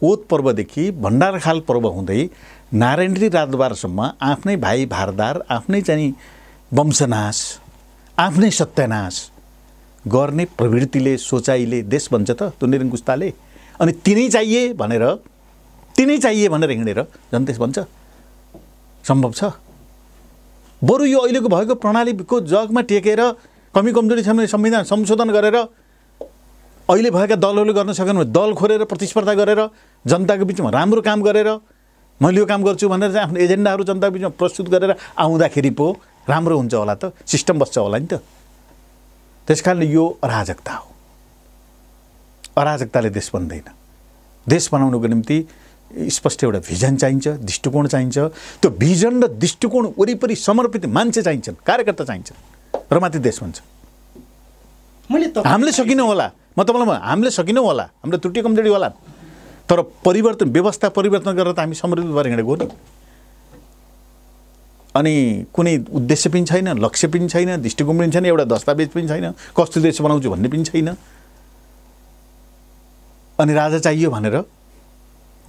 कोत पर्वदेखि भण्डारखाल पर्व हुँदै नारायणी राजदरबारसम्म आफ्नै भाइ भारदार आफ्नै चाहिँ वंशनाश आफ्नै सत्यानाश गर्ने प्रवृत्तिले सोचाइले देश भन्छ त तुनेरिङ गुस्ताले अनि तिनै चाहिए भनेर तिनै चाहिए भनेर हिँडेर झन् देश भन्छ सम्भव छ बरु यो अहिलेको भएको प्रणालीको जगमा टेकेर कमी कमजोरी छ भने संविधान संशोधन गरेर अहिले भएका दलहरूले गर्न सकेन भने दल खोलेर प्रतिस्पर्धा गरेर जनताको बिचमा राम्रो काम गरेर मैले यो काम गर्छु भनेर चाहिँ आफ्नो एजेन्डाहरू जनताको बिचमा प्रस्तुत गरेर आउँदाखेरि पो राम्रो हुन्छ होला त सिस्टम बस्छ होला नि त त्यस कारणले यो अराजकता हो अराजकताले देश बन्दैन देश बनाउनुको निम्ति स्पष्ट एउटा भिजन चाहिन्छ दृष्टिकोण चाहिन्छ त्यो भिजन र दृष्टिकोण वरिपरि समर्पित मान्छे चाहिन्छन् कार्यकर्ता चाहिन्छन् र माथि देश भन्छ हामीले सकिनँ होला म तपाईँलाई हामीले सकिनौँ होला हाम्रो त्रुटि कमजोरी होला तर परिवर्तन व्यवस्था परिवर्तन गरेर त हामी समृद्ध भएर हिँडेको नि अनि कुनै उद्देश्य पनि छैन लक्ष्य पनि छैन दृष्टिकोण पनि छैन एउटा दस्तावेज पनि छैन कस्तो देश बनाउँछु भन्ने पनि छैन अनि राजा चाहियो भनेर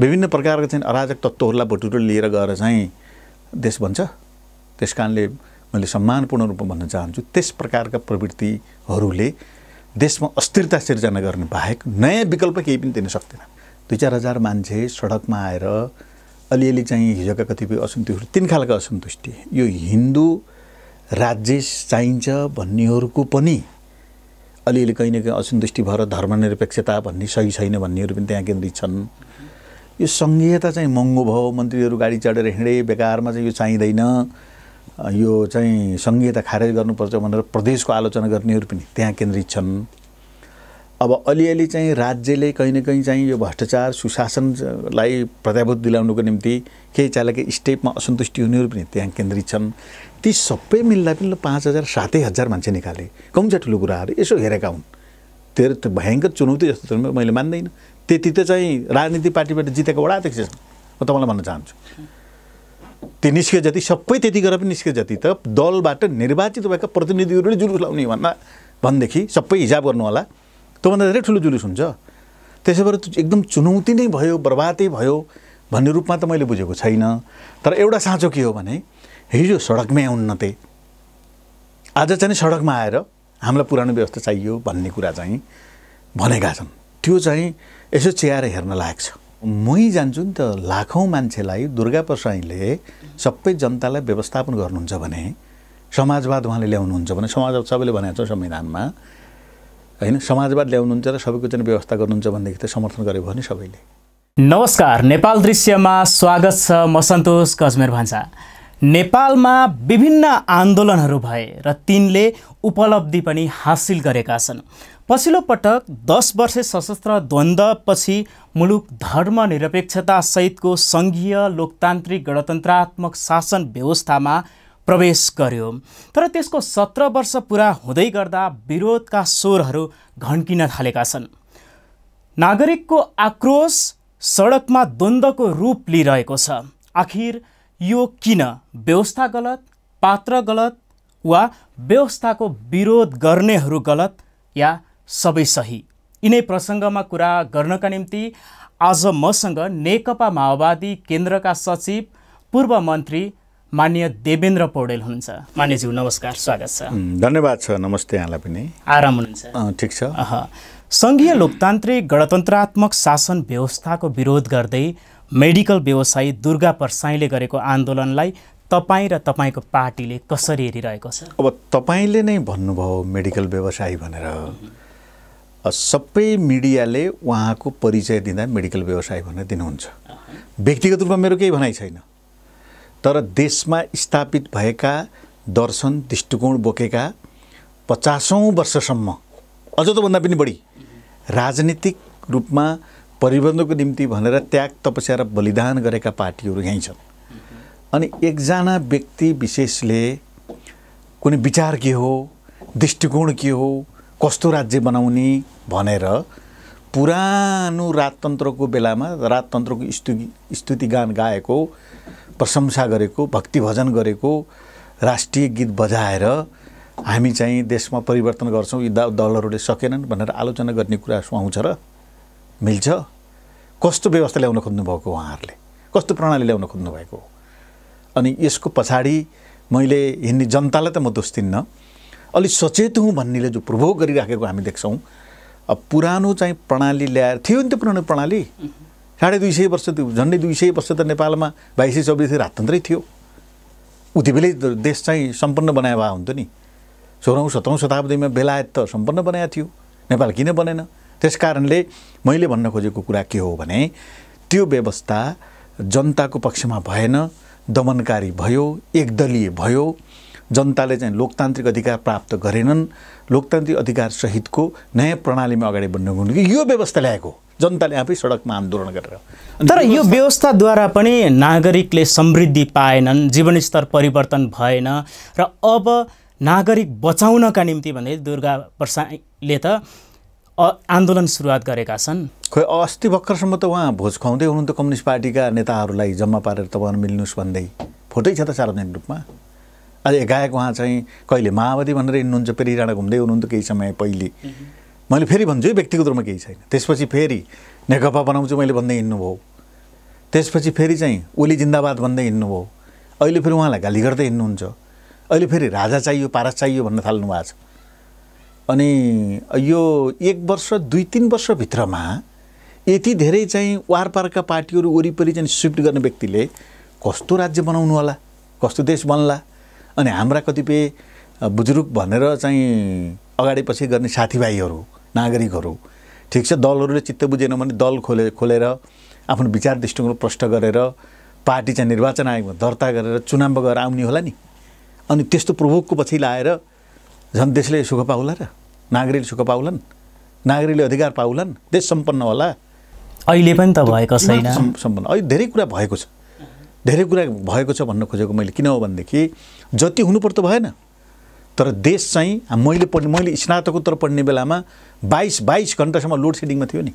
विभिन्न प्रकारको चाहिँ अराजक तत्त्वहरूलाई भटुरो लिएर गएर चाहिँ देश भन्छ त्यस कारणले मैले सम्मानपूर्ण रूपमा भन्न चाहन्छु त्यस प्रकारका प्रवृत्तिहरूले देशमा अस्थिरता सिर्जना गर्ने बाहेक नयाँ विकल्प केही पनि दिन सक्दैन दुई चार हजार मान्छे सडकमा आएर अलिअलि चाहिँ हिजोका कतिपय असन्तुष्टि तिन खालका असन्तुष्टि यो हिन्दू राज्य चाहिन्छ भन्नेहरूको पनि अलिअलि कहीँ न कहीँ असन्तुष्टि भएर धर्मनिरपेक्षता भन्ने सही छैन भन्नेहरू पनि त्यहाँ केन्द्रित छन् यो सङ्घीयता चाहिँ महँगो भयो मन्त्रीहरू गाडी चढेर हिँडे बेकारमा चाहिँ यो चाहिँदैन यो चाहिँ सङ्घीयता खारेज गर्नुपर्छ भनेर प्रदेशको आलोचना गर्नेहरू पनि त्यहाँ केन्द्रित छन् अब अलिअलि चाहिँ राज्यले कहीँ न कहीँ चाहिँ यो भ्रष्टाचार सुशासनलाई प्रत्याभूत दिलाउनुको निम्ति केही चालकै स्टेपमा असन्तुष्टि हुनेहरू पनि त्यहाँ केन्द्रित छन् ती सबै मिल्दा पनि पाँच हजार सातै हजार मान्छे निकाले कम छ ठुलो कुराहरू यसो हेरेका हुन् त्यो त भयङ्कर चुनौती जस्तो मैले मान्दैन त्यति त चाहिँ राजनीति पार्टीबाट जितेको वडा अध्यक्ष छन् म तपाईँलाई भन्न चाहन्छु त्यो निस्क्यो जति सबै त्यति गरेर पनि निस्क्यो जति त दलबाट निर्वाचित भएका प्रतिनिधिहरूले जुलुस लाउने भन्दा भनेदेखि सबै हिसाब गर्नु होला त्योभन्दा धेरै ठुलो जुलुस हुन्छ त्यसै भएर एकदम चुनौती नै भयो बर्बादै भयो भन्ने रूपमा त मैले बुझेको छैन तर एउटा साँचो के हो भने हिजो सडकमै उन्नते आज चाहिँ सडकमा आएर हामीलाई पुरानो व्यवस्था चाहियो भन्ने कुरा चाहिँ भनेका छन् त्यो चाहिँ यसो च्याएर हेर्न लायक छ मै जान्छु नि त लाखौँ मान्छेलाई दुर्गा प्रसाईले सबै जनतालाई व्यवस्थापन गर्नुहुन्छ भने समाजवाद उहाँले ल्याउनुहुन्छ भने समाजवाद सबैले भनेको छ संविधानमा होइन समाजवाद ल्याउनुहुन्छ र सबैको चाहिँ व्यवस्था गर्नुहुन्छ भनेदेखि त समर्थन गर्यो भने सबैले नमस्कार नेपाल दृश्यमा स्वागत छ म सन्तोष कजमेर भान्सा नेपालमा विभिन्न आन्दोलनहरू भए र तिनले उपलब्धि पनि हासिल गरेका छन् पछिल्लो पटक दस वर्ष सशस्त्र द्वन्द्वपछि मुलुक धर्मनिरपेक्षता सहितको सङ्घीय लोकतान्त्रिक गणतन्त्रात्मक शासन व्यवस्थामा प्रवेश गर्यो तर त्यसको सत्र वर्ष पुरा हुँदै गर्दा विरोधका स्वरहरू घन्किन थालेका छन् नागरिकको आक्रोश सडकमा द्वन्द्वको रूप लिइरहेको छ आखिर यो किन व्यवस्था गलत पात्र गलत वा व्यवस्थाको विरोध गर्नेहरू गलत या सबै सही यिनै प्रसङ्गमा कुरा गर्नका निम्ति आज मसँग नेकपा माओवादी केन्द्रका सचिव पूर्व मन्त्री मान्य देवेन्द्र पौडेल हुनुहुन्छ मान्यज्यू नमस्कार स्वागत छ धन्यवाद छ नमस्ते यहाँलाई पनि आराम हुनुहुन्छ ठिक छ सङ्घीय लोकतान्त्रिक गणतन्त्रात्मक शासन व्यवस्थाको विरोध गर्दै मेडिकल व्यवसायी दुर्गा परसाईले गरेको आन्दोलनलाई तपाईँ र तपाईँको पार्टीले कसरी हेरिरहेको छ अब तपाईँले नै भन्नुभयो मेडिकल व्यवसायी भनेर सबै मिडियाले उहाँको परिचय दिँदा मेडिकल व्यवसाय भनेर दिनुहुन्छ व्यक्तिगत रूपमा मेरो केही भनाइ छैन तर देशमा स्थापित भएका दर्शन दृष्टिकोण बोकेका पचासौँ वर्षसम्म अझ त भन्दा पनि बढी राजनीतिक रूपमा परिवर्तनको निम्ति भनेर त्याग तपस्या र बलिदान गरेका पार्टीहरू यहीँ छन् अनि एकजना व्यक्ति विशेषले कुनै विचार के हो दृष्टिकोण के हो कस्तो राज्य बनाउने भनेर पुरानो राजतन्त्रको बेलामा राजतन्त्रको स्तु स्तुतिगान गाएको प्रशंसा गरेको भक्ति भजन गरेको राष्ट्रिय गीत बजाएर हामी चाहिँ देशमा परिवर्तन गर्छौँ यी दलहरूले सकेनन् भनेर आलोचना गर्ने कुरा सुहाउँछ र मिल्छ कस्तो व्यवस्था ल्याउन खोज्नुभएको उहाँहरूले कस्तो प्रणाली ल्याउन खोज्नुभएको अनि यसको पछाडि मैले हिँड्ने जनतालाई त म दोष दिन्न अलि सचेत हुँ भन्नेले जो प्रभोग गरिराखेको हामी देख्छौँ अब पुरानो चाहिँ प्रणाली ल्याएर थियो नि त पुरानो प्रणाली साढे दुई सय वर्ष झन्डै दुई सय वर्ष त नेपालमा बाइस सय चौबिस राजतन्त्रै थियो उति बेलै देश चाहिँ सम्पन्न बनाए भए हुन्थ्यो नि सोह्रौँ सत्रौँ शताब्दीमा बेलायत त सम्पन्न बनाएको थियो नेपाल किन बनेन त्यस कारणले मैले भन्न खोजेको कुरा के हो भने त्यो व्यवस्था जनताको पक्षमा भएन दमनकारी भयो एकदलीय भयो जनताले चाहिँ लोकतान्त्रिक अधिकार प्राप्त गरेनन् लोकतान्त्रिक अधिकारसहितको नयाँ प्रणालीमा अगाडि बढ्नु हुनु कि यो व्यवस्था ल्याएको जनताले आफै सडकमा आन्दोलन गरेर तर यो व्यवस्थाद्वारा पनि नागरिकले समृद्धि पाएनन् जीवनस्तर परिवर्तन भएन र अब नागरिक बचाउनका निम्ति भने दुर्गा प्रसाईले त आन्दोलन सुरुवात गरेका छन् खोइ अस्ति भर्खरसम्म त उहाँ भोज खुवाउँदै हुनुहुन्थ्यो कम्युनिस्ट पार्टीका नेताहरूलाई जम्मा पारेर तपाईँहरू मिल्नुहोस् भन्दै फोटै छ त सार्वजनिक रूपमा अझै गायक उहाँ चाहिँ कहिले माओवादी भनेर हिँड्नुहुन्छ फेरि राणा घुम्दै हुनुहुन्थ्यो केही समय पहिले मैले फेरि भन्छु है व्यक्तिगत रूपमा केही छैन त्यसपछि फेरि नेकपा बनाउँछु मैले भन्दै हिँड्नुभयो त्यसपछि फेरि चाहिँ ओली जिन्दाबाद भन्दै हिँड्नुभयो अहिले फेरि उहाँलाई गाली गर्दै हिँड्नुहुन्छ अहिले फेरि राजा चाहियो पारस चाहियो भन्न थाल्नु भएको छ अनि यो एक वर्ष दुई तिन वर्षभित्रमा यति धेरै चाहिँ वारपारका पार्टीहरू वरिपरि चाहिँ स्विफ्ट गर्ने व्यक्तिले कस्तो राज्य बनाउनु होला कस्तो देश बन्ला अनि हाम्रा कतिपय बुजुर्ग भनेर चाहिँ अगाडि पछि गर्ने साथीभाइहरू नागरिकहरू ठिक छ दलहरूले चित्त बुझेन भने दल खोले खोलेर आफ्नो विचार दृष्टिकोण प्रष्ट गरेर पार्टी चाहिँ निर्वाचन आयोगमा दर्ता गरेर चुनाव गएर आउने होला नि अनि त्यस्तो प्रभोगको पछि लाएर झन् देशले सुख पाउला र नागरिकले सुख पाउलान् नागरिकले अधिकार पाउलान् देश सम्पन्न होला अहिले पनि त भएको छैन सम्पन्न अहिले धेरै कुरा भएको छ धेरै कुरा भएको छ भन्न खोजेको मैले किन हो भनेदेखि जति हुनुपर्छ भएन तर देश चाहिँ मैले पढ्ने मैले स्नातकोत्तर पढ्ने बेलामा बाइस बाइस घन्टासम्म लोड सेडिङमा थियो नि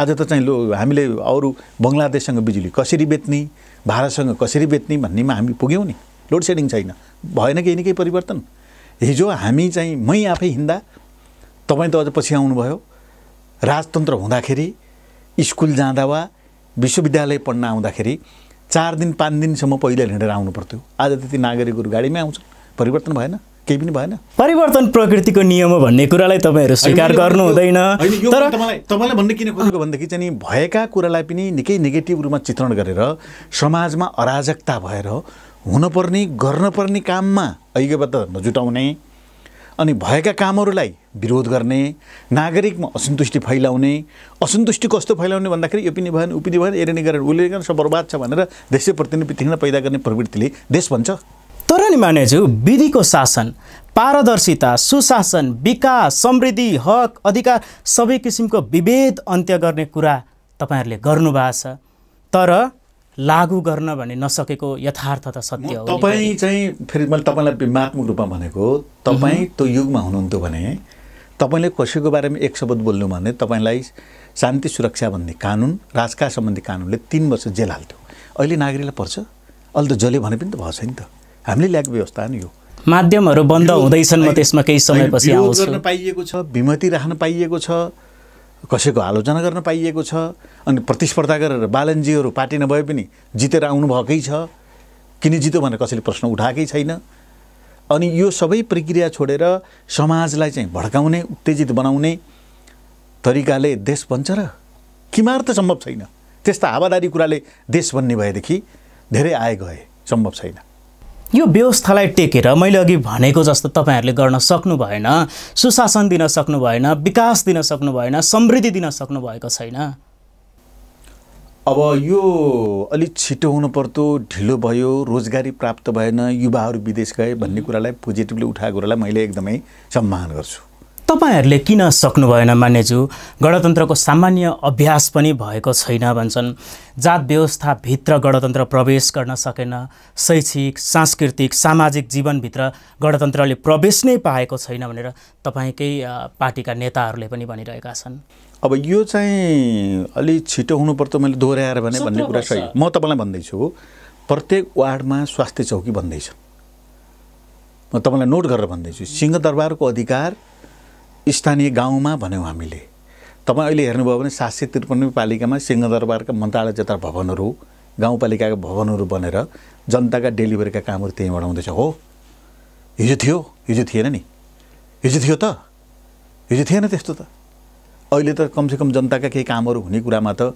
आज त चाहिँ लो हामीले अरू बङ्गलादेशसँग बिजुली कसरी बेच्ने भारतसँग कसरी बेच्ने भन्नेमा हामी पुग्यौँ नि लोड सेडिङ छैन भएन केही न केही परिवर्तन हिजो हामी चाहिँ मै आफै हिँड्दा तपाईँ त अझ पछि आउनुभयो राजतन्त्र हुँदाखेरि स्कुल जाँदा वा विश्वविद्यालय पढ्न आउँदाखेरि चार दिन पाँच दिनसम्म पहिला हिँडेर आउनु पर्थ्यो आज त्यति नागरिकहरू गाडीमै आउँछ परिवर्तन भएन केही पनि भएन परिवर्तन प्रकृतिको नियम हो भन्ने कुरालाई तपाईँहरू स्वीकार गर्नु हुँदैन तर तपाईँलाई भन्ने किन खोजेको भनेदेखि चाहिँ भएका कुरालाई पनि निकै नेगेटिभ रूपमा चित्रण गरेर समाजमा अराजकता भएर हुनपर्ने गर्नपर्ने काममा ऐक्यबद्ध नजुटाउने अनि भएका कामहरूलाई विरोध गर्ने नागरिकमा असन्तुष्टि फैलाउने असन्तुष्टि कस्तो फैलाउने भन्दाखेरि यो पनि भएन ऊ पनि भएन यसले नै गरेर उसले गरेर सब बर्बाद छ भनेर देशै प्रतिनिधित्व पैदा गर्ने प्रवृत्तिले देश भन्छ तर नि मानेज्यू विधिको शासन पारदर्शिता सुशासन विकास समृद्धि हक अधिकार सबै किसिमको विभेद अन्त्य गर्ने कुरा तपाईँहरूले गर्नुभएको छ तर लागू गर्न भने नसकेको यथार्थ त सत्य हो तपाईँ चाहिँ फेरि मैले तपाईँलाई विमात्मक रूपमा भनेको तपाईँ त्यो युगमा हुनुहुन्थ्यो भने तपाईँले कसैको बारेमा एक शब्द बोल्नु भने तपाईँलाई शान्ति सुरक्षा भन्ने कानुन राजका सम्बन्धी कानुनले तिन वर्ष जेल हाल्थ्यो अहिले नागरिकलाई पर्छ अहिले त जसले भने पनि त भएको नि त हामीले ल्याएको व्यवस्था नि यो माध्यमहरू बन्द हुँदैछन् म त्यसमा केही समयपछि पाइएको छ विमति राख्न पाइएको छ कसैको आलोचना गर्न पाइएको छ अनि प्रतिस्पर्धा गरेर बालनजीहरू पार्टी नभए पनि जितेर आउनुभएकै छ किन जित्यो भनेर कसैले प्रश्न उठाएकै छैन अनि यो सबै प्रक्रिया छोडेर समाजलाई चाहिँ भड्काउने उत्तेजित बनाउने तरिकाले देश बन्छ र किमार त सम्भव छैन त्यस्ता हावादारी कुराले देश बन्ने भएदेखि धेरै आए गए सम्भव छैन यो व्यवस्थालाई टेकेर मैले अघि भनेको जस्तो तपाईँहरूले गर्न सक्नु भएन सुशासन दिन सक्नु भएन विकास दिन सक्नु भएन समृद्धि दिन सक्नु भएको छैन अब यो अलिक छिटो हुनु पर्थ्यो ढिलो भयो रोजगारी प्राप्त भएन युवाहरू विदेश गए भन्ने कुरालाई पोजिटिभली उठाएको कुरालाई मैले एकदमै सम्मान गर्छु तपाईँहरूले किन सक्नु भएन मान्यज्यू गणतन्त्रको सामान्य अभ्यास पनि भएको छैन भन्छन् जात व्यवस्थाभित्र गणतन्त्र प्रवेश गर्न सकेन शैक्षिक सांस्कृतिक सामाजिक जीवनभित्र गणतन्त्रले प्रवेश नै पाएको छैन भनेर तपाईँकै पार्टीका नेताहरूले पनि भनिरहेका छन् अब यो चाहिँ अलि छिटो हुनुपर्छ मैले दोहोऱ्याएर भने भन्ने कुरा सही म तपाईँलाई भन्दैछु प्रत्येक वार्डमा स्वास्थ्य चौकी भन्दैछ म तपाईँलाई नोट गरेर भन्दैछु सिंहदरबारको अधिकार स्थानीय गाउँमा भन्यौँ हामीले तपाईँ अहिले हेर्नुभयो भने सात सय त्रिपन्न पालिकामा सिंहदरबारका मन्त्रालय जता भवनहरू गाउँपालिकाका भवनहरू बनेर जनताका डेलिभरीका कामहरू त्यहीँबाट हुँदैछ हो हिजो थियो हिजो थिएन नि हिजो थियो त हिजो थिएन त्यस्तो त अहिले त कमसेकम जनताका केही कामहरू हुने कुरामा त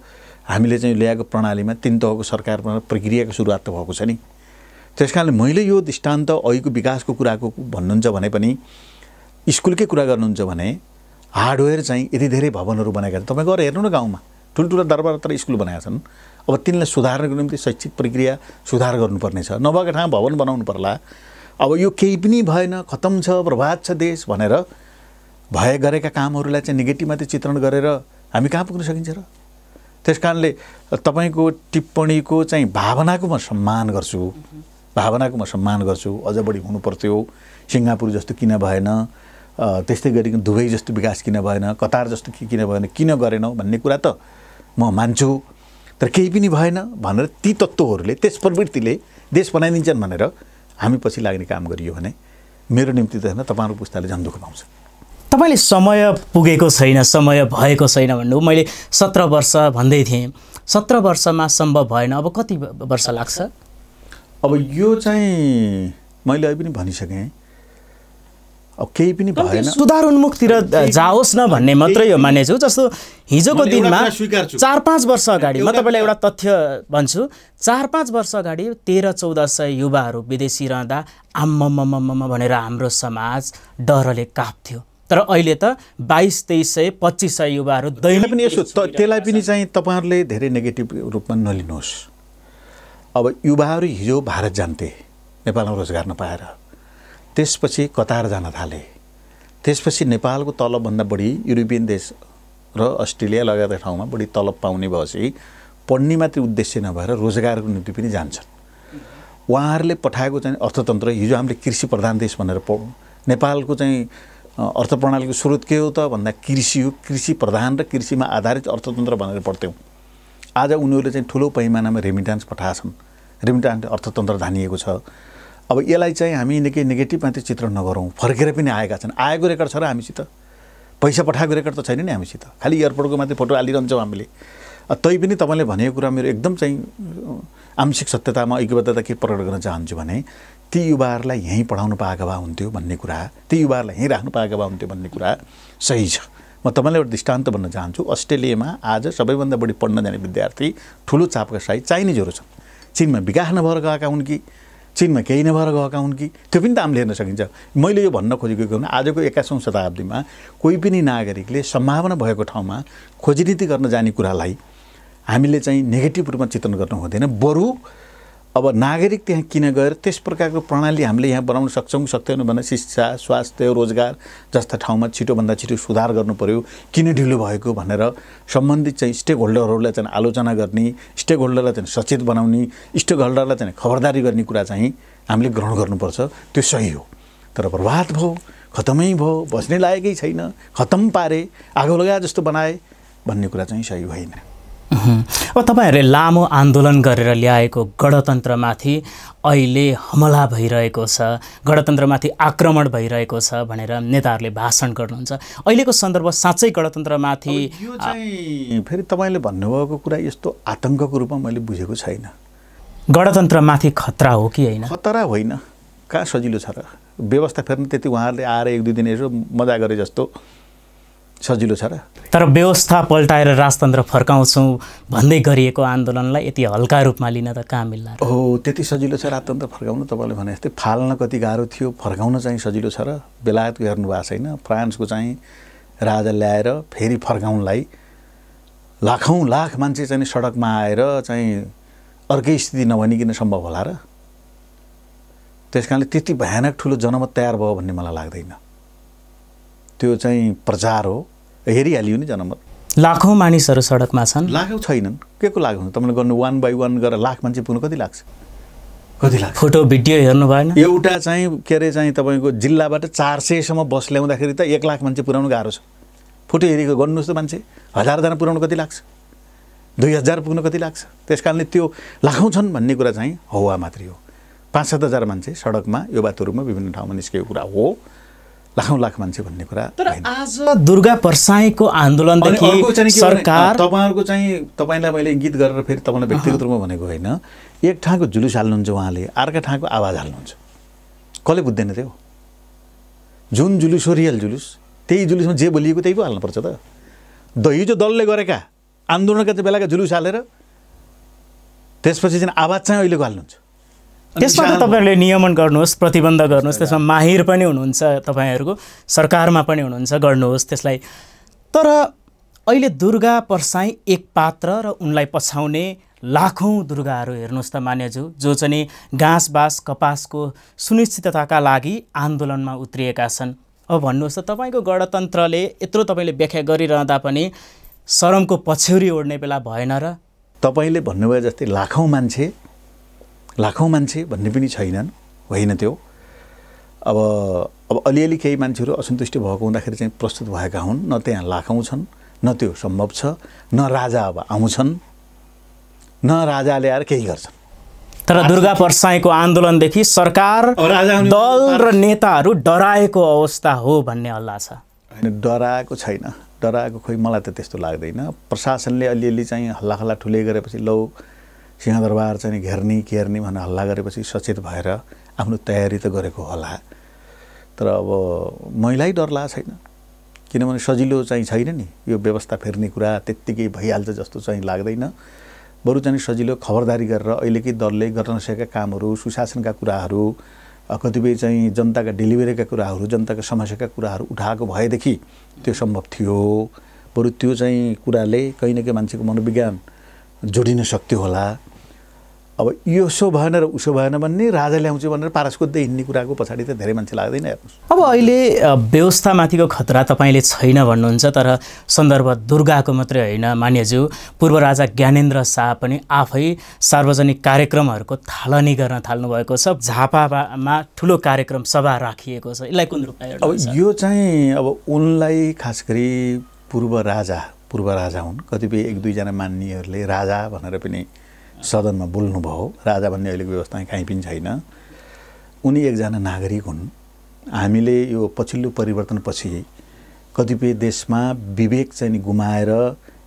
हामीले चाहिँ ल्याएको प्रणालीमा तिन तहको सरकारमा प्रक्रियाको सुरुवात त भएको छ नि त्यस कारणले मैले यो दृष्टान्त अहिलेको विकासको कुराको भन्नुहुन्छ भने पनि स्कुलकै कुरा गर्नुहुन्छ भने हार्डवेयर चाहिँ यति धेरै भवनहरू बनाएका छन् तपाईँ गएर हेर्नु न गाउँमा ठुल्ठुला दरबार तर स्कुल बनाएका छन् अब तिनलाई सुधार्नको निम्ति शैक्षिक प्रक्रिया सुधार गर्नुपर्नेछ नभएको ठाउँ भवन बनाउनु पर्ला अब यो केही पनि भएन खतम छ बर्बाद छ देश भनेर भए गरेका कामहरूलाई चाहिँ नेगेटिभमा चाहिँ चित्रण गरेर हामी कहाँ पुग्न सकिन्छ र त्यस कारणले तपाईँको टिप्पणीको चाहिँ भावनाको म सम्मान गर्छु भावनाको म सम्मान गर्छु अझ बढी हुनु पर्थ्यो सिङ्गापुर जस्तो किन भएन त्यस्तै गरिकन दुबई जस्तो विकास किन भएन कतार जस्तो के किन भएन किन गरेनौँ भन्ने कुरा त म मान्छु तर केही पनि भएन भनेर ती तत्त्वहरूले त्यस प्रवृत्तिले देश बनाइदिन्छन् भनेर हामी पछि लाग्ने काम गरियो भने मेरो निम्ति त होइन तपाईँहरूको पुस्ताले झन् दुःख पाउँछ तपाईँले समय पुगेको छैन समय भएको छैन भन्नु मैले सत्र वर्ष भन्दै थिएँ सत्र वर्षमा सम्भव भएन अब कति वर्ष लाग्छ अब यो चाहिँ मैले अहिले पनि भनिसकेँ केही पनि भएन सुधार उन्मुखतिर जाओस् न भन्ने मात्रै हो मानेछु जस्तो हिजोको दिनमा चार पाँच वर्ष अगाडि म तपाईँलाई एउटा तथ्य भन्छु चार पाँच वर्ष अगाडि तेह्र चौध सय युवाहरू विदेशी रहँदा आम्मम्मम्म भनेर हाम्रो समाज डरले काप्थ्यो तर अहिले त बाइस तेइस सय पच्चिस सय युवाहरू दैनिक पनि यसो त्यसलाई पनि चाहिँ तपाईँहरूले धेरै नेगेटिभ रूपमा नलिनुहोस् अब युवाहरू हिजो भारत जान्थे नेपालमा रोजगार नपाएर त्यसपछि कतार जान थाले त्यसपछि नेपालको तलबभन्दा बढी युरोपियन देश र अस्ट्रेलिया लगायतका ठाउँमा बढी तलब पाउने भएपछि पढ्ने मात्रै उद्देश्य नभएर रोजगारको निम्ति पनि जान्छन् उहाँहरूले पठाएको चाहिँ अर्थतन्त्र हिजो हामीले कृषि प्रधान देश भनेर पढौँ नेपालको चाहिँ अर्थ प्रणालीको स्रोत के हो त भन्दा कृषि हो कृषि प्रधान र कृषिमा आधारित अर्थतन्त्र भनेर पढ्थ्यौँ आज उनीहरूले चाहिँ ठुलो पैमानामा रेमिटान्स पठाएछन् रेमिटान्स अर्थतन्त्र धानिएको छ अब यसलाई चाहिँ हामी निकै नेगेटिभ मात्रै चित्र नगरौँ फर्केर पनि आएका छन् आएको रेकर्ड छ र हामीसित पैसा पठाएको रेकर्ड त छैन नि हामीसित खालि एयरपोर्टको मात्रै फोटो हालिरहन्छौँ हामीले तै पनि तपाईँले भनेको कुरा मेरो एकदम चाहिँ आंशिक सत्यतामा ऐक्यबद्धता के प्रकट गर्न चाहन्छु भने ती युवाहरूलाई यहीँ पढाउनु पाएको भए हुन्थ्यो भन्ने कुरा ती युवाहरूलाई यहीँ राख्नु पाएका भए हुन्थ्यो भन्ने कुरा सही छ म तपाईँलाई एउटा दृष्टान्त भन्न चाहन्छु अस्ट्रेलियामा आज सबैभन्दा बढी पढ्न जाने विद्यार्थी ठुलो चापका सायद चाइनिजहरू छन् चिनमा विकास नभएर गएका हुन् कि चिनमा केही नभएर गएका हुन् कि त्यो पनि त हामीले हेर्न सकिन्छ मैले यो भन्न खोजेको के भने आजको एक्काइसौँ शताब्दीमा कोही पनि नागरिकले सम्भावना भएको ठाउँमा खोजनीति गर्न जाने कुरालाई हामीले चाहिँ नेगेटिभ रूपमा चित्रण गर्नु हुँदैन बरु अब नागरिक त्यहाँ किन गएर त्यस प्रकारको प्रणाली हामीले यहाँ बनाउन सक्छौँ कि सक्दैनौँ भन्दा शिक्षा स्वास्थ्य रोजगार जस्ता ठाउँमा छिटोभन्दा छिटो सुधार गर्नु पऱ्यो किन ढिलो भएको भनेर सम्बन्धित चाहिँ स्टेक होल्डरहरूलाई चाहिँ आलोचना गर्ने स्टेक होल्डरलाई चाहिँ सचेत बनाउने स्टेक होल्डरलाई चाहिँ खबरदारी गर्ने कुरा चाहिँ हामीले ग्रहण गर्नुपर्छ त्यो सही हो तर बर्बाद भयो खतमै भयो बस्ने लायकै छैन खतम पारे आगो लगाए जस्तो बनाए भन्ने कुरा चाहिँ सही होइन अब तपाईँहरूले लामो आन्दोलन गरेर ल्याएको गणतन्त्रमाथि अहिले हमला भइरहेको छ गणतन्त्रमाथि आक्रमण भइरहेको छ भनेर नेताहरूले भाषण गर्नुहुन्छ अहिलेको सन्दर्भ साँच्चै गणतन्त्रमाथि फेरि तपाईँले भन्नुभएको कुरा यस्तो आतङ्कको रूपमा मैले बुझेको छैन गणतन्त्रमाथि खतरा हो कि होइन खतरा होइन कहाँ सजिलो छ र व्यवस्था फेर्न त्यति उहाँहरूले आएर एक दुई दिन यसो मजा गरे जस्तो सजिलो छ र तर व्यवस्था पल्टाएर राजतन्त्र फर्काउँछौँ भन्दै गरिएको आन्दोलनलाई यति हल्का रूपमा लिन त कहाँ मिल्ला हो त्यति सजिलो छ राजतन्त्र फर्काउन तपाईँले भने जस्तै फाल्न कति गाह्रो थियो फर्काउन चाहिँ सजिलो छ र बेलायत हेर्नु भएको छैन फ्रान्सको चाहिँ राजा ल्याएर फेरि फर्काउनलाई लाखौँ लाख मान्छे चाहिँ सडकमा आएर चाहिँ अर्कै स्थिति नभनिकन सम्भव होला र त्यस कारणले त्यति भयानक ठुलो जनमत तयार भयो भन्ने मलाई लाग्दैन त्यो चाहिँ प्रचार हो हेरिहालियो नि जनमत लाखौँ मानिसहरू सडकमा छन् लाखौँ छैनन् के को लाग्छ तपाईँले गर्नु वान बाई वान गरेर लाख मान्छे पुग्नु कति लाग्छ कति लाग्छ फोटो भिडियो हेर्नु भएन एउटा चाहिँ के अरे चाहिँ तपाईँको जिल्लाबाट चार सयसम्म बस ल्याउँदाखेरि त एक लाख मान्छे पुऱ्याउनु गाह्रो छ फोटो हेरेको गर्नुहोस् त मान्छे हजारजना पुऱ्याउनु कति लाग्छ दुई हजार पुग्नु कति लाग्छ त्यस कारणले त्यो लाखौँ छन् भन्ने कुरा चाहिँ हवा मात्रै हो पाँच सात हजार मान्छे सडकमा यो बातहरूमा विभिन्न ठाउँमा निस्केको कुरा हो लाखौँ लाख मान्छे भन्ने कुरा तर आज दुर्गा पर्साईको आन्दोलनदेखि सरकार तपाईँहरूको चाहिँ तपाईँलाई मैले गीत गरेर फेरि तपाईँलाई व्यक्तिगत रूपमा भनेको होइन एक ठाउँको जुलुस हाल्नुहुन्छ उहाँले अर्का ठाउँको आवाज हाल्नुहुन्छ कसले बुझ्दैन त्यो जुन जुलुस हो रियल जुलुस त्यही जुलुसमा जे बोलिएको त्यही पो हाल्नुपर्छ त द हिजो दलले गरेका आन्दोलनका बेलाका जुलुस हालेर त्यसपछि चाहिँ आवाज चाहिँ अहिलेको हाल्नुहुन्छ त्यसमा त तपाईँहरूले नियमन गर्नुहोस् प्रतिबन्ध गर्नुहोस् त्यसमा माहिर पनि हुनुहुन्छ तपाईँहरूको सरकारमा पनि हुनुहुन्छ गर्नुहोस् त्यसलाई तर अहिले दुर्गा पर्साई एक पात्र र उनलाई पछाउने लाखौँ दुर्गाहरू हेर्नुहोस् त मान्यज्यू जो चाहिँ घाँस बाँस कपासको सुनिश्चितताका लागि आन्दोलनमा उत्रिएका छन् अब भन्नुहोस् त तपाईँको गणतन्त्रले यत्रो तपाईँले व्याख्या गरिरहँदा पनि शरमको पछ्यौरी ओढ्ने बेला भएन र तपाईँले भन्नुभयो जस्तै लाखौँ मान्छे लाखौँ मान्छे भन्ने पनि छैनन् होइन त्यो अब अब अलिअलि केही मान्छेहरू असन्तुष्टि भएको हुँदाखेरि चाहिँ प्रस्तुत भएका हुन् न त्यहाँ लाखौँ छन् न त्यो सम्भव छ न राजा अब आउँछन् न राजाले आएर केही गर्छन् तर दुर्गा पर्साईको आन्दोलनदेखि सरकार दल र नेताहरू डराएको अवस्था हो भन्ने हल्ला छ होइन डराएको छैन डराएको खोइ मलाई त त्यस्तो लाग्दैन प्रशासनले अलिअलि चाहिँ हल्लाखल्ला ठुले गरेपछि लौ सिंहदरबार चाहिँ घेर्ने केर्ने भनेर हल्ला गरेपछि सचेत भएर आफ्नो तयारी त गरेको होला तर अब मैलाई डर लाग्छ छैन किनभने सजिलो चाहिँ छैन नि यो व्यवस्था फेर्ने कुरा त्यत्तिकै भइहाल्छ जस्तो चाहिँ लाग्दैन बरु चाहिँ सजिलो खबरदारी गरेर अहिलेकै दलले गर्न सकेका कामहरू सुशासनका कुराहरू कतिपय चाहिँ जनताका डेलिभरीका कुराहरू जनताका समस्याका कुराहरू उठाएको भएदेखि त्यो सम्भव थियो बरु त्यो चाहिँ कुराले कहीँ न कहीँ मान्छेको मनोविज्ञान जोडिन सक्थ्यो होला अब यसो भएन र उसो भएन भन्ने राजा ल्याउँछु भनेर पारस कुद्दै हिँड्ने कुराको पछाडि त धेरै मान्छे लाग्दैन हेर्नुहोस् अब अहिले व्यवस्थामाथिको खतरा तपाईँले छैन भन्नुहुन्छ तर सन्दर्भ दुर्गाको मात्रै होइन मान्यज्यू पूर्व राजा ज्ञानेन्द्र शाह पनि आफै सार्वजनिक कार्यक्रमहरूको थालनी गर्न थाल्नुभएको छ झापामा ठुलो कार्यक्रम सभा राखिएको छ यसलाई कुन रूपमा अब यो चाहिँ अब उनलाई खास गरी पूर्व राजा पूर्व राजा हुन् कतिपय एक दुईजना मान्नेहरूले राजा भनेर पनि सदनमा बोल्नुभयो राजा भन्ने अहिलेको व्यवस्था कहीँ पनि छैन उनी एकजना नागरिक हुन् हामीले यो पछिल्लो परिवर्तनपछि कतिपय देशमा विवेक चाहिँ गुमाएर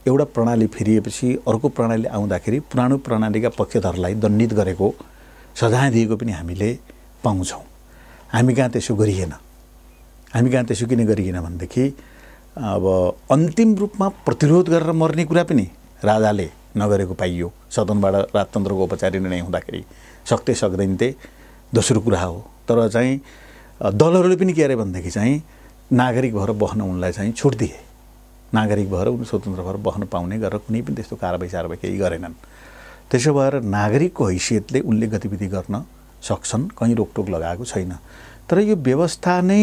एउटा प्रणाली फेरिएपछि अर्को प्रणाली आउँदाखेरि पुरानो प्रणालीका पक्षधरलाई दण्डित गरेको सजाय दिएको पनि हामीले पाउँछौँ हामी कहाँ त्यसो गरिएन हामी कहाँ त्यसो किन गरिएन भनेदेखि अब अन्तिम रूपमा प्रतिरोध गरेर मर्ने कुरा पनि राजाले नगरेको पाइयो सदनबाट राजतन्त्रको औपचारिक निर्णय हुँदाखेरि सक्दै सक्दैन त्यही दोस्रो कुरा हो तर चाहिँ दलहरूले पनि के अरे भनेदेखि चाहिँ नागरिक भएर बस्न उनलाई चाहिँ छुट दिए नागरिक भएर उनी स्वतन्त्र भएर बस्न पाउने गरेर कुनै पनि त्यस्तो कारवाही सारवाही केही गरेनन् त्यसो भएर नागरिकको हैसियतले उनले गतिविधि गर्न सक्छन् कहीँ रोकटोक लगाएको छैन तर यो व्यवस्था नै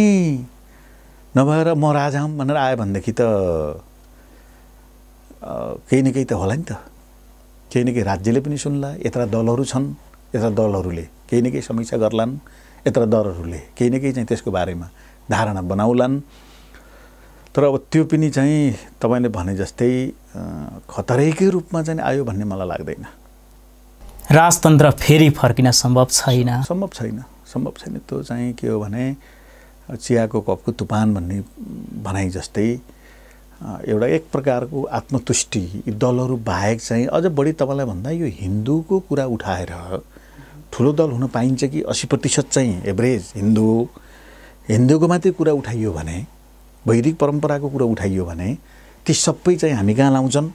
नभएर म राजा भनेर आयो भनेदेखि त केही न केही त होला नि त केही न केही राज्यले पनि सुन्ला यत्र दलहरू छन् यत्र दलहरूले केही न केही समीक्षा गर्लान् यत्र दलहरूले केही न केही चाहिँ त्यसको बारेमा धारणा बनाउलान् तर अब त्यो पनि चाहिँ तपाईँले भने जस्तै खतरैकै रूपमा चाहिँ आयो भन्ने मलाई लाग्दैन राजतन्त्र फेरि फर्किन सम्भव छैन सम्भव छैन सम्भव छैन त्यो चाहिँ के हो भने चियाको कपको तुफान भन्ने भनाइ जस्तै एउटा एक प्रकारको आत्मतुष्टि दलहरू बाहेक चाहिँ अझ बढी तपाईँलाई भन्दा यो हिन्दूको कुरा उठाएर ठुलो दल हुन पाइन्छ कि असी प्रतिशत चाहिँ एभरेज हिन्दू हिन्दूको मात्रै कुरा उठाइयो भने वैदिक परम्पराको कुरा उठाइयो भने ती सबै चाहिँ हामी कहाँ लाउँछन्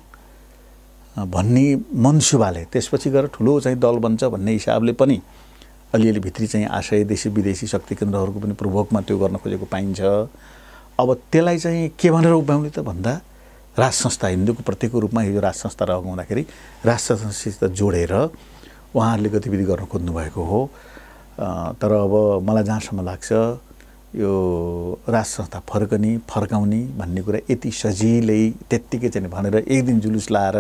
भन्ने मनसुबाले त्यसपछि गएर ठुलो चाहिँ दल बन्छ भन्ने हिसाबले पनि अलिअलि भित्री चाहिँ आशय देशी विदेशी शक्ति केन्द्रहरूको पनि पूर्वकमा त्यो गर्न खोजेको पाइन्छ अब त्यसलाई चाहिँ के भनेर उभ्याउने त भन्दा राज संस्था हिन्दूको प्रत्येकको रूपमा हिजो राज संस्था रहेको हुँदाखेरि राज संस्थासित जोडेर उहाँहरूले गतिविधि गर्न खोज्नुभएको हो तर अब मलाई जहाँसम्म लाग्छ यो राज संस्था फर्कने फर्काउने भन्ने कुरा यति सजिलै त्यत्तिकै चाहिँ भनेर एक दिन जुलुस लाएर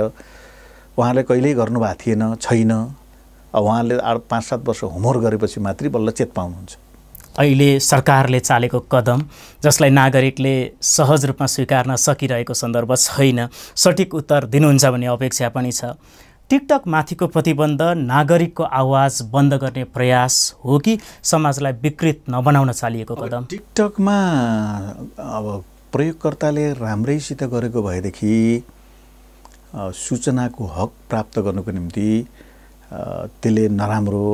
उहाँले कहिल्यै गर्नुभएको थिएन छैन अब उहाँले आठ पाँच सात वर्ष होमवर्क गरेपछि मात्रै बल्ल चेत पाउनुहुन्छ अहिले सरकारले चालेको कदम जसलाई नागरिकले सहज रूपमा स्वीकार्न सकिरहेको सन्दर्भ छैन सठिक उत्तर दिनुहुन्छ भन्ने अपेक्षा पनि छ टिकटक माथिको प्रतिबन्ध नागरिकको आवाज बन्द गर्ने प्रयास हो कि समाजलाई विकृत नबनाउन चालिएको कदम टिकटकमा अब प्रयोगकर्ताले राम्रैसित गरेको भएदेखि सूचनाको हक प्राप्त गर्नुको निम्ति त्यसले नराम्रो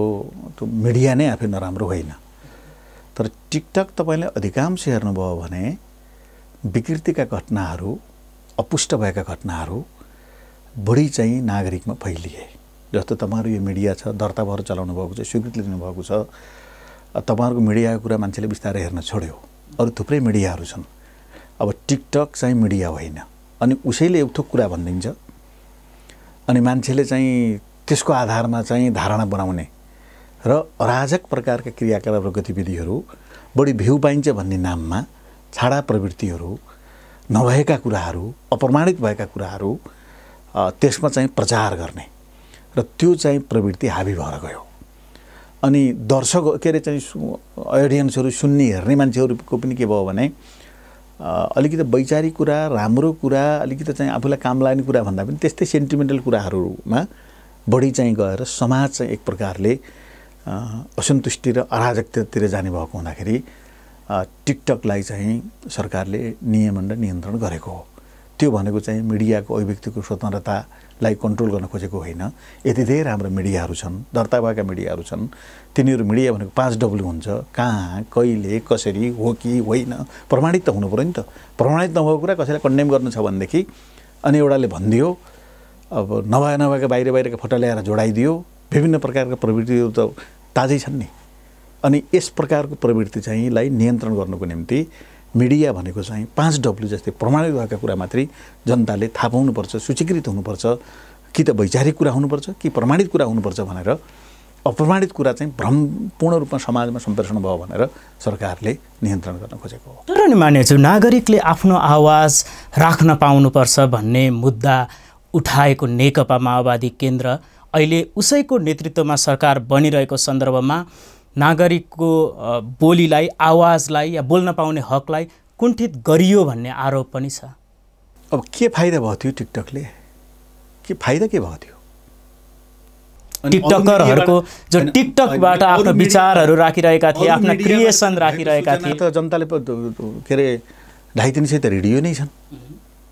त्यो मिडिया नै आफै नराम्रो होइन तर टिकटक तपाईँले अधिकांश हेर्नुभयो भने विकृतिका घटनाहरू अपुष्ट भएका घटनाहरू बढी चाहिँ नागरिकमा फैलिए जस्तो तपाईँहरू यो मिडिया छ दर्ता भएर चलाउनु भएको छ स्वीकृति लिनुभएको छ तपाईँहरूको मिडियाको कुरा मान्छेले बिस्तारै हेर्न छोड्यो अरू थुप्रै मिडियाहरू छन् अब टिकटक चाहिँ मिडिया होइन अनि उसैले एउटो कुरा भनिदिन्छ अनि मान्छेले चाहिँ त्यसको आधारमा चाहिँ धारणा बनाउने र अराजक प्रकारका क्रियाकलाप र गतिविधिहरू बढी भ्यू पाइन्छ भन्ने नाममा छाडा प्रवृत्तिहरू नभएका कुराहरू अप्रमाणित भएका कुराहरू त्यसमा चाहिँ प्रचार गर्ने र त्यो चाहिँ प्रवृत्ति हाबी भएर गयो अनि दर्शक के अरे चाहिँ अडियन्सहरू सुन्ने हेर्ने मान्छेहरूको पनि के भयो भने अलिकति वैचारिक कुरा राम्रो कुरा अलिकति चाहिँ आफूलाई काम लाग्ने कुरा भन्दा पनि त्यस्तै सेन्टिमेन्टल कुराहरूमा बढी चाहिँ गएर समाज चाहिँ एक प्रकारले असन्तुष्टि र अराजकतातिर जाने भएको हुँदाखेरि टिकटकलाई चाहिँ सरकारले नियमन र नियन्त्रण गरेको हो त्यो भनेको चाहिँ मिडियाको अभिव्यक्तिको स्वतन्त्रतालाई कन्ट्रोल गर्न खोजेको होइन यति धेरै राम्रो मिडियाहरू छन् दर्ता भएका मिडियाहरू छन् तिनीहरू मिडिया भनेको पाँच डब्लु हुन्छ कहाँ कहिले कसरी हो कि होइन प्रमाणित त हुनु नि त प्रमाणित नभएको कुरा कसैलाई कन्डेम गर्नु छ भनेदेखि अनि एउटाले भनिदियो अब नभए नभएका बाहिर बाहिरका फोटो ल्याएर जोडाइदियो विभिन्न प्रकारका प्रवृत्तिहरू त ताजै छन् नि अनि यस प्रकारको प्रवृत्ति चाहिँ चाहिँलाई नियन्त्रण गर्नुको निम्ति मिडिया भनेको चाहिँ पाँच डब्लु जस्तै प्रमाणित भएका कुरा मात्रै जनताले थाहा पाउनुपर्छ सूचीकृत हुनुपर्छ कि त वैचारिक कुरा हुनुपर्छ कि प्रमाणित कुरा हुनुपर्छ भनेर अप्रमाणित कुरा चाहिँ भ्रम पूर्ण रूपमा समाजमा सम्प्रेषण भयो भनेर सरकारले नियन्त्रण गर्न खोजेको हो तर नि मान्नेछ नागरिकले आफ्नो आवाज राख्न पाउनुपर्छ भन्ने मुद्दा उठाएको नेकपा माओवादी केन्द्र अहिले उसैको नेतृत्वमा सरकार बनिरहेको सन्दर्भमा नागरिकको बोलीलाई आवाजलाई या बोल्न पाउने हकलाई कुण्ठित गरियो भन्ने आरोप पनि छ अब के फाइदा भएको थियो टिकटकले के फाइदा के भएको थियो टिकटकरहरूको जो टिकटकबाट आफ्नो विचारहरू राखिरहेका थिए आफ्नो क्रिएसन राखिरहेका थिए त जनताले के अरे ढाई तिन सय त रेडियो नै छन्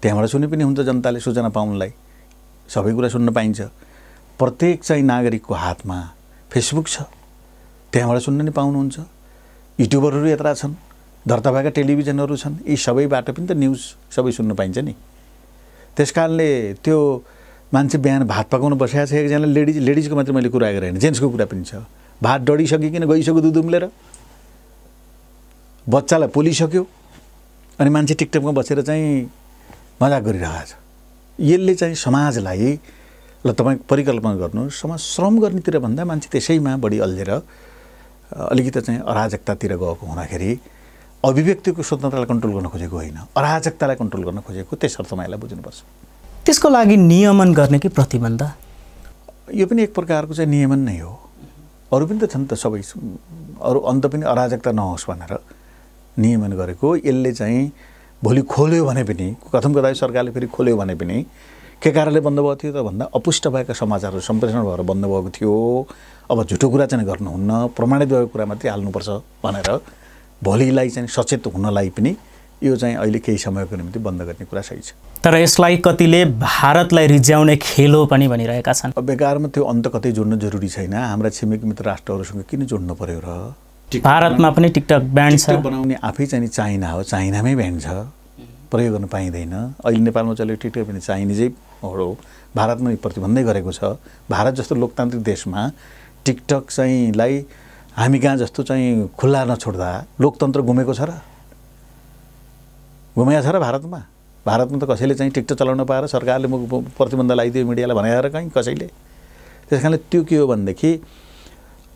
त्यहाँबाट सुने पनि हुन्छ जनताले सूचना पाउनलाई सबै कुरा सुन्न पाइन्छ प्रत्येक चाहिँ नागरिकको हातमा फेसबुक छ त्यहाँबाट सुन्न नि पाउनुहुन्छ युट्युबरहरू यत्र छन् धर्ता भएका टेलिभिजनहरू छन् यी सबैबाट पनि त न्युज सबै सुन्न पाइन्छ नि त्यस कारणले त्यो मान्छे बिहान भात पकाउनु बसिरहेको छ एकजना लेडिज लेडिजको मात्रै मैले कुरा गरेँ होइन जेन्ट्सको कुरा पनि छ भात डढिसकिकन गइसक्यो दुध उम्लेर बच्चालाई पोलिसक्यो अनि मान्छे टिकटकमा बसेर चाहिँ मजाक गरिरहेको छ यसले चाहिँ समाजलाई ल तपाईँ परिकल्पना गर्नु समाज श्रम गर्नेतिर भन्दा मान्छे त्यसैमा बढी अल्झेर अलिकति चाहिँ अराजकतातिर गएको हुँदाखेरि अभिव्यक्तिको स्वतन्त्रतालाई कन्ट्रोल गर्न खोजेको होइन अराजकतालाई कन्ट्रोल गर्न खोजेको त्यसर्थ तपाईँलाई बुझ्नुपर्छ त्यसको लागि नियमन गर्ने कि प्रतिबन्ध यो पनि एक प्रकारको चाहिँ नियमन नै हो अरू पनि त छन् त सबै अरू अन्त पनि अराजकता नहोस् भनेर नियमन गरेको यसले चाहिँ भोलि खोल्यो भने पनि कथम कदा सरकारले फेरि खोल्यो भने पनि के कारणले बन्द भएको थियो त भन्दा अपुष्ट भएका समाचारहरू सम्प्रेषण भएर बन्द भएको थियो अब झुटो कुरा चाहिँ गर्नुहुन्न प्रमाणित भएको कुरा मात्रै हाल्नुपर्छ भनेर भोलिलाई चाहिँ सचेत हुनलाई पनि यो चाहिँ अहिले केही समयको निम्ति बन्द गर्ने कुरा सही छ तर यसलाई कतिले भारतलाई रिज्याउने खेलो पनि भनिरहेका छन् बेकारमा त्यो अन्त कतै जोड्नु जरुरी छैन हाम्रा छिमेकी मित्र राष्ट्रहरूसँग किन जोड्नु पर्यो र भारतमा पनि टिकटक ब्यान्ड छ बनाउने आफै चाहिँ चाइना हो चाइनामै ब्यान्ड छ प्रयोग गर्न पाइँदैन अहिले नेपालमा चाहिँ टिकटक पनि चाइनिजै हो भारतमै प्रतिबन्धै गरेको छ भारत जस्तो लोकतान्त्रिक देशमा टिकटक चाहिँलाई हामी कहाँ जस्तो चाहिँ खुल्ला नछोड्दा लोकतन्त्र घुमेको छ र घुमेको छ र भारतमा भारतमा त कसैले चाहिँ टिकटक चलाउन पाएर सरकारले प्रतिबन्ध लगाइदियो मिडियालाई भनेर कहीँ कसैले त्यस कारणले त्यो के हो भनेदेखि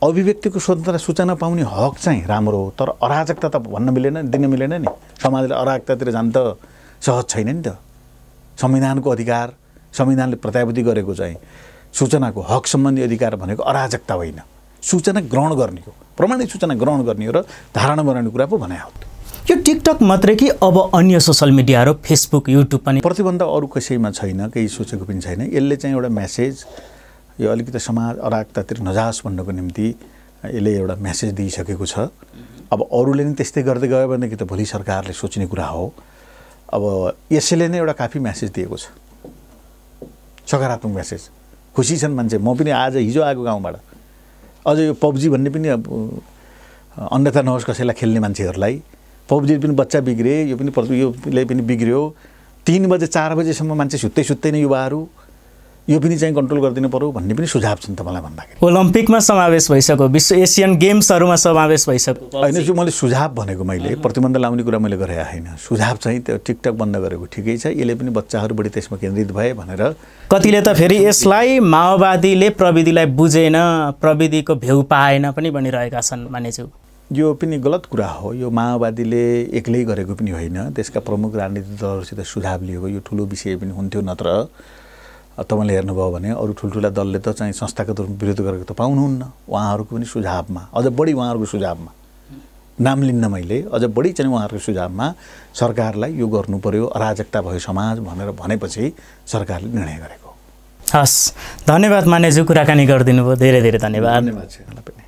अभिव्यक्तिको स्वतन्त्र सूचना पाउने हक चाहिँ राम्रो हो तर अराजकता त भन्न मिलेन दिन मिलेन नि समाजले अराजकतातिर जान त सहज छैन नि त संविधानको अधिकार संविधानले प्रत्याभूति गरेको चाहिँ सूचनाको हक सम्बन्धी अधिकार भनेको अराजकता होइन सूचना ग्रहण गर्ने हो प्रमाणित सूचना ग्रहण गर्ने हो र धारणा बनाउने कुरा पो भने हो यो टिकटक मात्रै कि अब अन्य सोसल मिडियाहरू फेसबुक युट्युब पनि प्रतिबन्ध अरू कसैमा छैन केही सोचेको पनि छैन यसले चाहिँ एउटा म्यासेज यो अलिकति समाज अरागतातिर नजास भन्नको निम्ति यसले एउटा म्यासेज दिइसकेको छ अब अरूले नै त्यस्तै गर्दै गयो भनेदेखि त भोलि सरकारले सोच्ने कुरा हो अब यसैले नै एउटा काफी म्यासेज दिएको छ सकारात्मक म्यासेज खुसी छन् मान्छे म पनि आज हिजो आएको गाउँबाट अझ यो पब्जी भन्ने पनि अब अन्यथा नहोस् कसैलाई खेल्ने मान्छेहरूलाई पब्जी पनि बच्चा बिग्रे यो पनि यो पनि बिग्रियो तिन बजे चार बजेसम्म मान्छे सुत्दै सुत्तै नै युवाहरू यो पनि चाहिँ कन्ट्रोल गरिदिनु पऱ्यो भन्ने पनि सुझाव छन् तपाईँलाई भन्दाखेरि ओलम्पिकमा समावेश भइसक्यो विश्व एसियन गेम्सहरूमा समावेश भइसक्यो होइन यो मैले सुझाव भनेको मैले प्रतिबन्ध लाउने कुरा मैले गरेको होइन सुझाव चाहिँ त्यो टिकटक बन्द गरेको ठिकै छ यसले पनि बच्चाहरू बढी त्यसमा केन्द्रित भए भनेर कतिले त फेरि यसलाई माओवादीले प्रविधिलाई बुझेन प्रविधिको भ्यू पाएन पनि भनिरहेका छन् मानेज्यू यो पनि गलत कुरा हो यो माओवादीले एक्लै गरेको पनि होइन त्यसका प्रमुख राजनीतिक दलहरूसित सुझाव लिएको यो ठुलो विषय पनि हुन्थ्यो नत्र तपाईँले हेर्नुभयो भने अरू ठुल्ठुला दलले त चाहिँ संस्थागत रूपमा विरोध गरेको त पाउनुहुन्न उहाँहरूको पनि सुझावमा अझ बढी उहाँहरूको सुझावमा नाम लिन्न मैले अझ बढी चाहिँ उहाँहरूको सुझावमा सरकारलाई यो गर्नु पर्यो अराजकता भयो समाज भनेर भनेपछि सरकारले निर्णय गरेको हस् धन्यवाद मानेज्यू कुराकानी गरिदिनु भयो धेरै धेरै धन्यवाद धन्यवाद